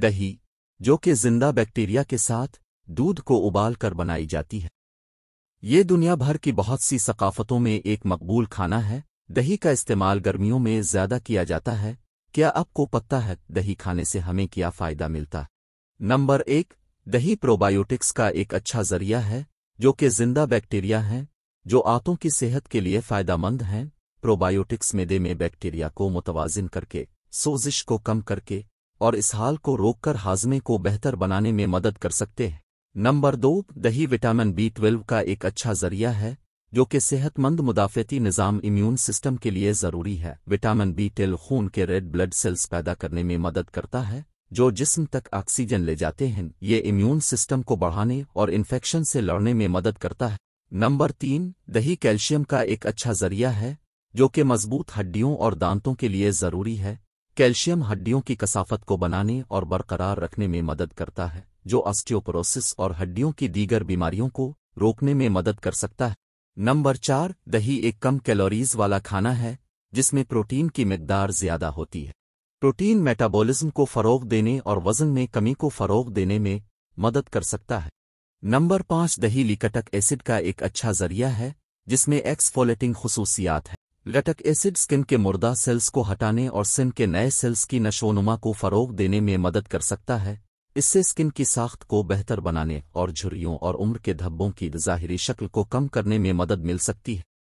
दही जो कि जिंदा बैक्टीरिया के साथ दूध को उबाल कर बनाई जाती है ये दुनिया भर की बहुत सी सकाफतों में एक मकबूल खाना है दही का इस्तेमाल गर्मियों में ज़्यादा किया जाता है क्या आपको पता है दही खाने से हमें क्या फ़ायदा मिलता है नंबर एक दही प्रोबायोटिक्स का एक अच्छा जरिया है जो कि जिंदा बैक्टीरिया हैं जो आंतों की सेहत के लिए फ़ायदामंद हैं प्रोबायोटिक्स मेदे में बैक्टीरिया को मुतवाजन करके सोजिश को कम करके और इस हाल को रोककर हाजमे को बेहतर बनाने में मदद कर सकते हैं नंबर दो दही विटामिन बी ट्वेल्व का एक अच्छा जरिया है जो कि सेहतमंद मुदाफ़ती निज़ाम इम्यून सिस्टम के लिए ज़रूरी है विटामिन बी टेल खून के रेड ब्लड सेल्स पैदा करने में मदद करता है जो जिस्म तक ऑक्सीजन ले जाते हैं ये इम्यून सिस्टम को बढ़ाने और इन्फेक्शन से लड़ने में मदद करता है नंबर तीन दही कैल्शियम का एक अच्छा जरिया है जो कि मजबूत हड्डियों और दांतों के लिए ज़रूरी है कैल्शियम हड्डियों की कसाफत को बनाने और बरकरार रखने में मदद करता है जो ऑस्टियोपोरोसिस और हड्डियों की दीगर बीमारियों को रोकने में मदद कर सकता है नंबर चार दही एक कम कैलोरीज वाला खाना है जिसमें प्रोटीन की मकदार ज्यादा होती है प्रोटीन मेटाबॉलिज्म को फ़रोग देने और वजन में कमी को फ़रोग देने में मदद कर सकता है नंबर पाँच दही लिकटक एसिड का एक अच्छा जरिया है जिसमें एक्सफोलेटिंग खसूसियात है लटक एसिड स्किन के मुर्दा सेल्स को हटाने और सिन के नए सेल्स की नशोनुमा को फ़रोग देने में मदद कर सकता है इससे स्किन की साख्त को बेहतर बनाने और झुर्रियों और उम्र के धब्बों की ज़ाहिरी शक्ल को कम करने में मदद मिल सकती है